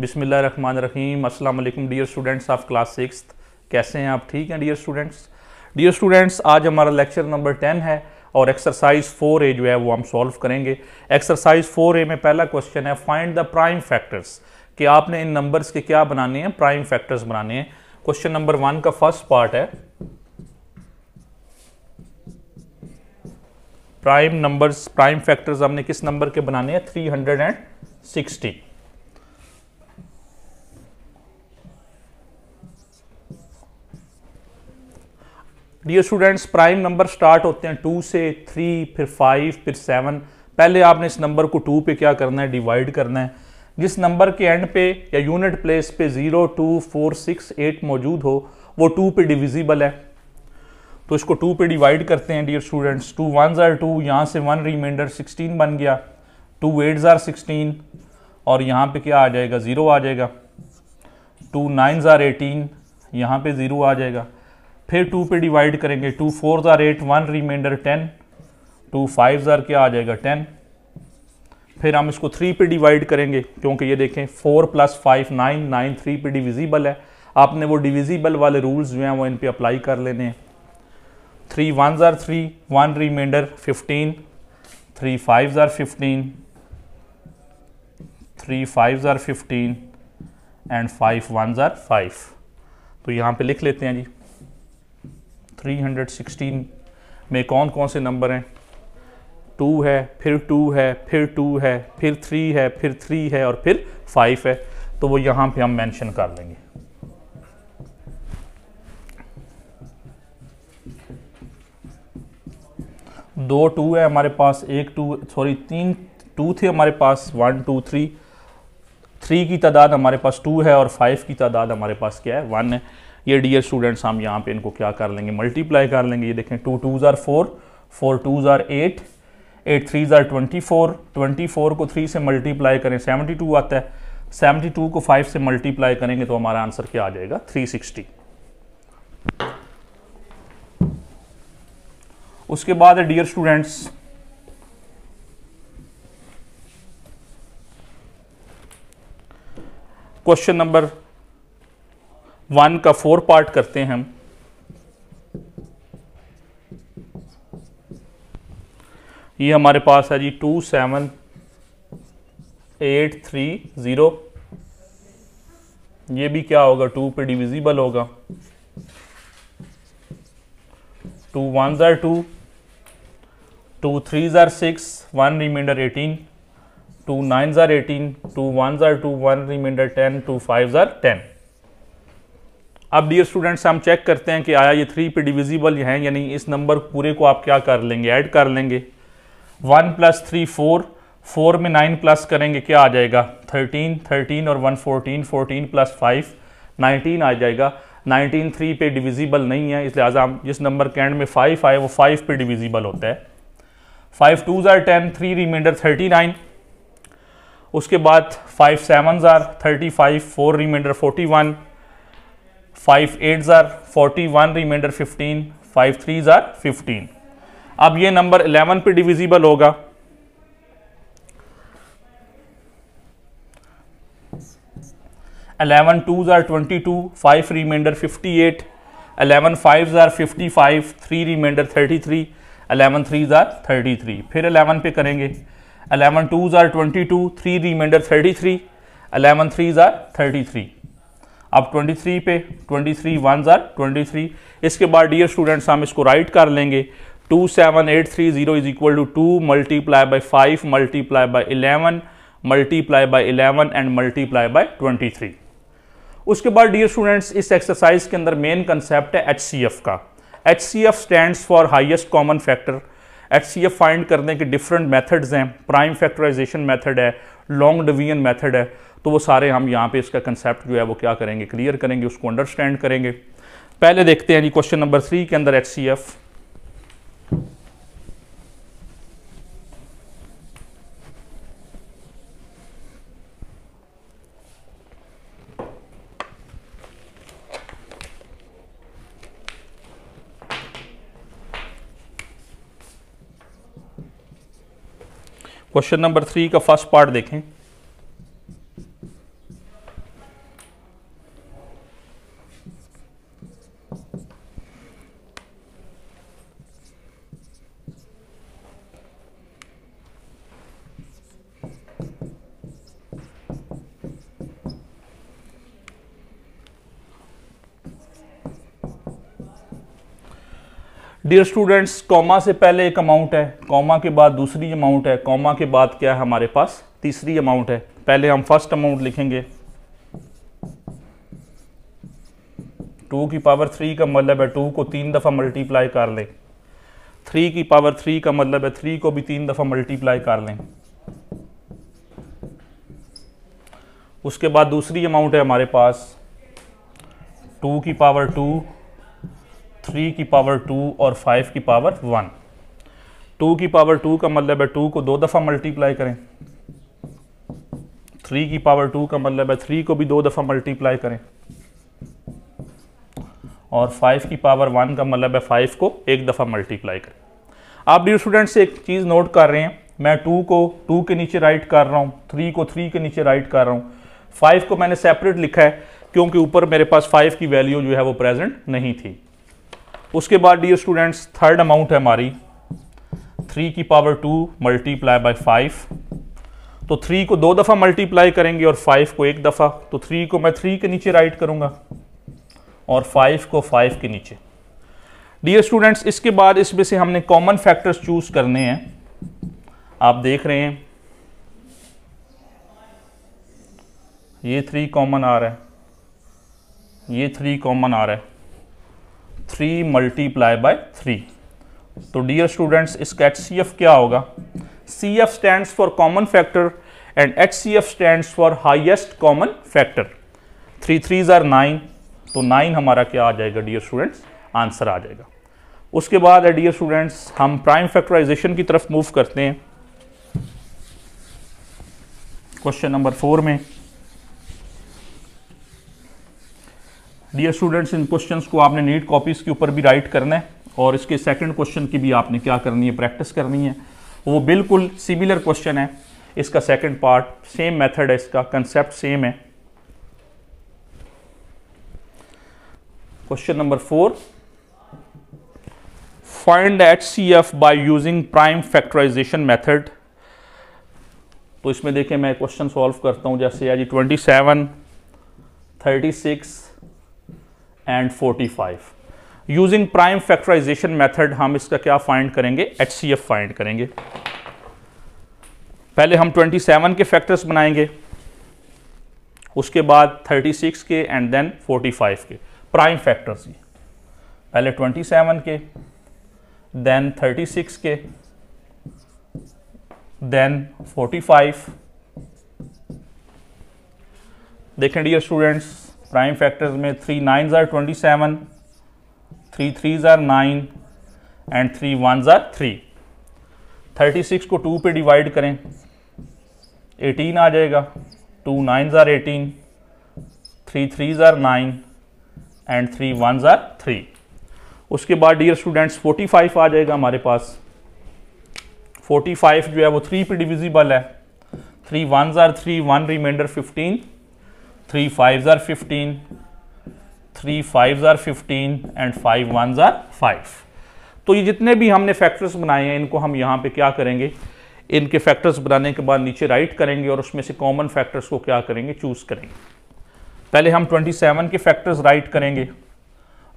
बिसमिल्ल रन रहीम असल dear students of class six कैसे हैं आप ठीक हैं डियर स्टूडेंट्स डियर स्टूडेंट्स आज हमारा लेक्चर नंबर टेन है और एक्सरसाइज फोर ए जो है वो हम सॉल्व करेंगे एक्सरसाइज फोर ए में पहला क्वेश्चन है फाइंड द प्राइम फैक्टर्स कि आपने इन नंबर्स के क्या बनाने हैं प्राइम फैक्टर्स बनाने हैं क्वेश्चन नंबर वन का फर्स्ट पार्ट है प्राइम नंबर्स प्राइम फैक्टर्स हमने किस नंबर के बनाने हैं three hundred and sixty dear students prime number start होते हैं टू से थ्री फिर फाइव फिर सेवन पहले आपने इस नंबर को टू पे क्या करना है डिवाइड करना है जिस नंबर के एंड पे या यूनिट प्लेस पे zero two four six eight मौजूद हो वो टू पे डिविजिबल है तो इसको टू पे डिवाइड करते हैं dear students two one are two यहाँ से वन रिमाइंडर सिक्सटीन बन गया टू एट ज़ार सिक्सटीन और यहाँ पे क्या आ जाएगा ज़ीरो आ जाएगा टू नाइन ज़ार एटीन यहाँ पे ज़ीरो आ जाएगा फिर टू पे डिवाइड करेंगे two four are eight one remainder ten two five are क्या आ जाएगा टेन फिर हम इसको थ्री पे डिवाइड करेंगे क्योंकि ये देखें four plus five nine nine three पे डिविजिबल है आपने वो डिविजिबल वाले रूल्स जो हैं वो इन पर अप्लाई कर लेने हैं three one tsar three one remainder fifteen three five are fifteen three five are fifteen and five one are five तो यहाँ पे लिख लेते हैं जी 316 में कौन कौन से नंबर हैं टू है फिर टू है फिर टू है फिर थ्री है फिर थ्री है और फिर फाइव है तो वो यहाँ पे हम मेंशन कर लेंगे दो टू है हमारे पास एक टू सॉरी तीन टू थे हमारे पास वन टू थ्री थ्री की तादाद हमारे पास टू है और फाइव की तादाद हमारे पास क्या है वन है ये डियर स्टूडेंट्स हम यहाँ पे इनको क्या कर लेंगे मल्टीप्लाई कर लेंगे ये देखें two two are four four two are eight eight three are twenty four twenty four को थ्री से मल्टीप्लाई करें सेवेंटी टू आता है सेवेंटी टू को फाइव से मल्टीप्लाई करेंगे तो हमारा आंसर क्या आ जाएगा थ्री सिक्सटी उसके बाद है dear students question number one का फोर पार्ट करते हैं हम ये हमारे पास है जी two seven eight three zero ये भी क्या होगा टू पे डिविजिबल होगा two one are two two three are six one remainder eighteen two nine are eighteen two one are two one remainder ten two five are ten अब dear students हम check करते हैं कि आया ये three पे divisible हैं यानी इस नंबर पूरे को आप क्या कर लेंगे ऐड कर लेंगे one plus three four four में नाइन प्लस करेंगे क्या आ जाएगा थर्टीन थर्टीन और one fourteen fourteen plus five nineteen आ जाएगा नाइनटीन थ्री पे डिविजिबल नहीं है इस लिहाजा हम जिस नंबर के एंड में फाइव आए वो फाइव पे डिविजिबल होता है five two are ten three remainder thirty nine उसके बाद five seven are thirty five four remainder forty one five eight are forty one remainder fifteen five three are fifteen अब ये number eleven पे divisible होगा eleven two are twenty two five remainder fifty eight eleven five are fifty five three remainder thirty three eleven three are thirty three फिर eleven पे करेंगे eleven to tsar twenty two three remainder thirty three eleven three are thirty three अब 23 पे 23 three one ज़ार twenty इसके बाद dear students हम इसको write कर लेंगे two seven eight three zero is equal to two multiply by five multiply by eleven multiply by eleven and multiply by twenty three उसके बाद डियर स्टूडेंट्स इस exercise के अंदर मेन कंसेप्ट है एच सी एफ का H C F stand for highest common factor H C F find करने के different methods हैं प्राइम फैक्टराइजेशन मैथड है लॉन्ग डिवीजन मेथड है तो वो सारे हम यहाँ पे इसका कंसेप्ट जो है वो क्या करेंगे क्लियर करेंगे उसको अंडरस्टैंड करेंगे पहले देखते हैं जी क्वेश्चन नंबर थ्री के अंदर H C F question number three का फर्स्ट पार्ट देखें डियर स्टूडेंट्स कॉमा से पहले एक अमाउंट है कॉमा के बाद दूसरी अमाउंट है कॉमा के बाद क्या है हमारे पास तीसरी अमाउंट है पहले हम फर्स्ट अमाउंट लिखेंगे टू की पावर थ्री का मतलब है टू को तीन दफ़ा मल्टीप्लाई कर लें थ्री की पावर थ्री का मतलब है थ्री को भी तीन दफ़ा मल्टीप्लाई कर लें उसके बाद दूसरी अमाउंट है हमारे पास टू की पावर टू थ्री की पावर टू और फाइव की पावर वन टू की पावर टू का मतलब है टू को दो दफ़ा मल्टीप्लाई करें थ्री की पावर टू का मतलब है थ्री को भी दो दफ़ा मल्टीप्लाई करें और फाइव की पावर वन का मतलब है फाइव को एक दफ़ा मल्टीप्लाई करें आप स्टूडेंट स्टूडेंट्स एक चीज़ नोट कर रहे हैं मैं टू को टू के नीचे राइट कर रहा हूँ थ्री को थ्री के नीचे राइट कर रहा हूँ फाइव को मैंने सेपरेट लिखा है क्योंकि ऊपर मेरे पास फाइव की वैल्यू जो है वो प्रेजेंट नहीं थी उसके बाद डी स्टूडेंट्स थर्ड अमाउंट है हमारी थ्री की power two multiply by five तो थ्री को दो दफ़ा मल्टीप्लाई करेंगे और फाइव को एक दफ़ा तो थ्री को मैं थ्री के नीचे राइट करूँगा और फाइव को फाइव के नीचे डी स्टूडेंट्स इसके बाद इसमें से हमने कॉमन फैक्टर्स चूज करने हैं आप देख रहे हैं ये थ्री कॉमन आ रहा है ये थ्री कॉमन आ रहा है थ्री मल्टीप्लाई बाय थ्री तो डियर स्टूडेंट्स इसका एच सी एफ क्या होगा C F stand for common factor and H C F stand for highest common factor three threes are nine तो नाइन हमारा क्या आ जाएगा डियर स्टूडेंट्स आंसर आ जाएगा उसके बाद डियर स्टूडेंट्स हम प्राइम फैक्टराइजेशन की तरफ मूव करते हैं क्वेश्चन नंबर फोर में डियर स्टूडेंट्स इन क्वेश्चन को आपने नीट कॉपीज के ऊपर भी राइट करना है और इसके सेकेंड क्वेश्चन की भी आपने क्या करनी है प्रैक्टिस करनी है वो बिल्कुल सिमिलर क्वेश्चन है इसका सेकेंड पार्ट सेम मेथड है इसका कंसेप्ट सेम है question number four find H C F by using prime factorisation method तो इसमें देखें मैं क्वेश्चन सॉल्व करता हूं जैसे आज twenty seven thirty six and forty five using prime factorisation method हम इसका क्या फाइंड करेंगे एच सी एफ फाइंड करेंगे पहले हम ट्वेंटी सेवन के फैक्टर्स बनाएंगे उसके बाद थर्टी सिक्स के एंड देन फोर्टी फाइव के प्राइम फैक्टर्स ही पहले ट्वेंटी सेवन के देन थर्टी सिक्स के देन फोर्टी फाइव देखें डियर स्टूडेंट्स प्राइम फैक्टर्स में three nine are twenty seven three three are nine and three one tsar three thirty six को two पे divide करें eighteen आ जाएगा two nine are eighteen three three are nine and three one tsar three उसके बाद dear students 45 आ जाएगा हमारे पास 45 जो है वो थ्री पे डिविजिबल है three one are three one remainder fifteen three five are fifteen three five are fifteen and five one are five तो ये जितने भी हमने फैक्टर्स बनाए हैं इनको हम यहाँ पे क्या करेंगे इनके फैक्टर्स बनाने के बाद नीचे राइट करेंगे और उसमें से कॉमन फैक्टर्स को क्या करेंगे चूज करेंगे पहले हम 27 के फैक्टर्स राइट करेंगे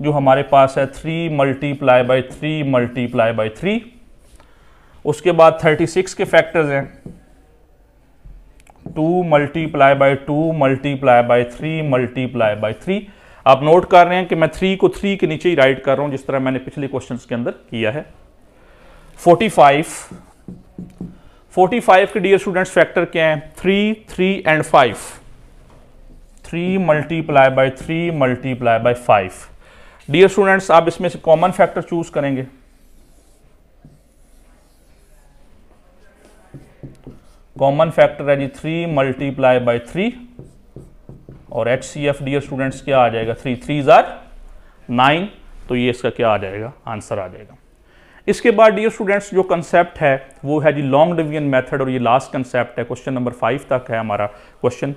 जो हमारे पास है three multiply by three multiply by three उसके बाद 36 के फैक्टर्स हैं two multiply by two multiply by three multiply by three आप नोट कर रहे हैं कि मैं थ्री को थ्री के नीचे ही राइट कर रहा हूं जिस तरह मैंने पिछले क्वेश्चन के अंदर किया है फोर्टी फाइव फोर्टी फाइव के डियर स्टूडेंट्स फैक्टर क्या है three three and five three multiply by three multiply by five dear students आप इसमें से कॉमन फैक्टर चूज करेंगे कॉमन फैक्टर है जी थ्री मल्टीप्लाई बाई थ्री और H C F dear students क्या आ जाएगा थ्री थ्री ज़ार नाइन तो ये इसका क्या आ जाएगा आंसर आ जाएगा इसके बाद डियर स्टूडेंट्स जो कंसेप्ट है वो है जी लॉन्ग डिवीजन मेथड और ये लास्ट कंसेप्ट है क्वेश्चन नंबर फाइव तक है हमारा क्वेश्चन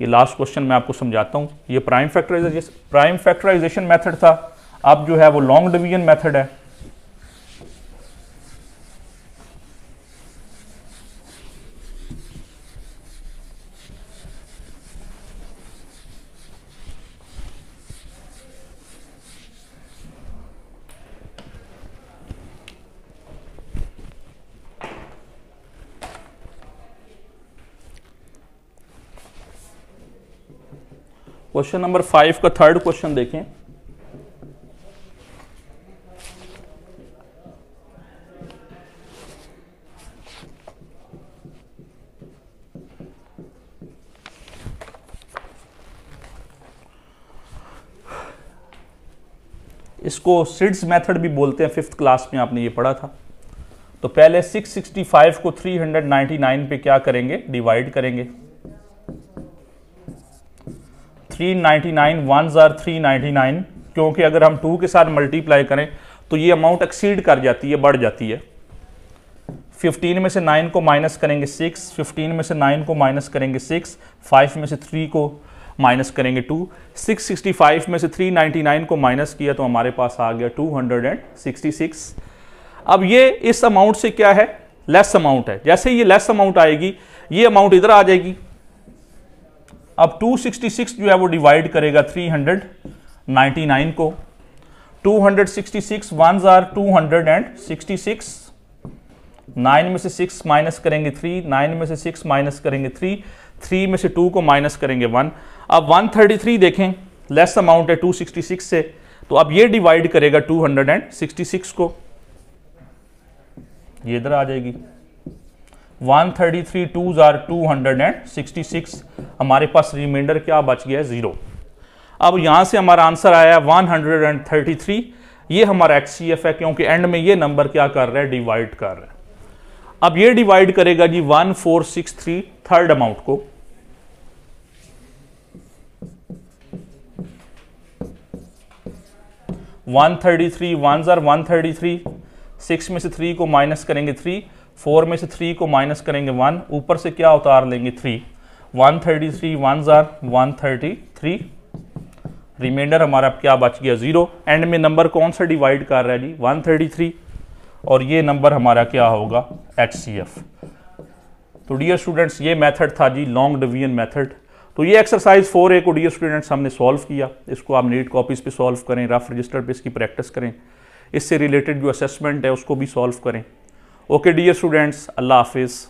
ये लास्ट क्वेश्चन मैं आपको समझाता हूँ ये prime factorization prime factorisation method था अब जो है वो लॉन्ग डिवीजन मेथड है क्वेश्चन नंबर फाइव का थर्ड क्वेश्चन देखें इसको सिड्स मेथड भी बोलते हैं फिफ्थ क्लास में आपने ये पढ़ा था तो पहले 665 को 399 पे क्या करेंगे डिवाइड करेंगे थ्री नाइन्टी नाइन वन ज़ार थ्री नाइन्टी नाइन क्योंकि अगर हम टू के साथ मल्टीप्लाई करें तो ये अमाउंट एक्सीड कर जाती है बढ़ जाती है फिफ्टीन में से नाइन को माइनस करेंगे सिक्स फिफ्टीन में से नाइन को माइनस करेंगे सिक्स फाइव में से थ्री को माइनस करेंगे टू सिक्स सिक्सटी फाइव में से थ्री नाइन को माइनस किया तो हमारे पास आ गया two hundred and sixty six अब ये इस अमाउंट से क्या है लेस अमाउंट है जैसे ये लेस अमाउंट आएगी ये अमाउंट इधर आ जाएगी अब 266 जो है वो डिवाइड करेगा 399 को 266 वंस आर 266 नाइन में से सिक्स माइनस करेंगे थ्री नाइन में से सिक्स माइनस करेंगे थ्री थ्री में से टू को माइनस करेंगे वन अब वन थर्टी थ्री देखें लेस अमाउंट है टू सिक्सटी सिक्स से तो अब ये डिवाइड करेगा two hundred and sixty six को ये इधर आ जाएगी one thirty three twos are two hundred and sixty six हमारे पास रिमाइंडर क्या बच गया ज़ीरो अब यहाँ से हमारा आंसर आया one hundred and thirty three ये हमारा एक्स सी एफ है क्योंकि एंड में ये नंबर क्या कर रहा है डिवाइड कर रहा है अब ये डिवाइड करेगा जी one four six three third amount को वन थर्टी थ्री वन जार वन थर्टी थ्री सिक्स में से थ्री को माइनस करेंगे थ्री फोर में से थ्री को माइनस करेंगे वन ऊपर से क्या उतार लेंगे three one thirty three one ज़ार वन थर्टी थ्री रिमाइंडर हमारा क्या बच गया जीरो एंड में नंबर कौन सा डिवाइड कर रहा है जी वन थर्टी थ्री और ये नंबर हमारा क्या होगा एच सी एफ तो डियर स्टूडेंट्स ये मेथड था जी लॉन्ग डिवीजन मेथड तो ये एक्सरसाइज फोर ए को डियर स्टूडेंट्स हमने सॉल्व किया इसको आप नीट कॉपीज पे सॉल्व करें रफ रजिस्टर पे इसकी प्रैक्टिस करें इससे रिलेटेड जो असेसमेंट है उसको भी सॉल्व करें Okay dear students, Allah Hafiz.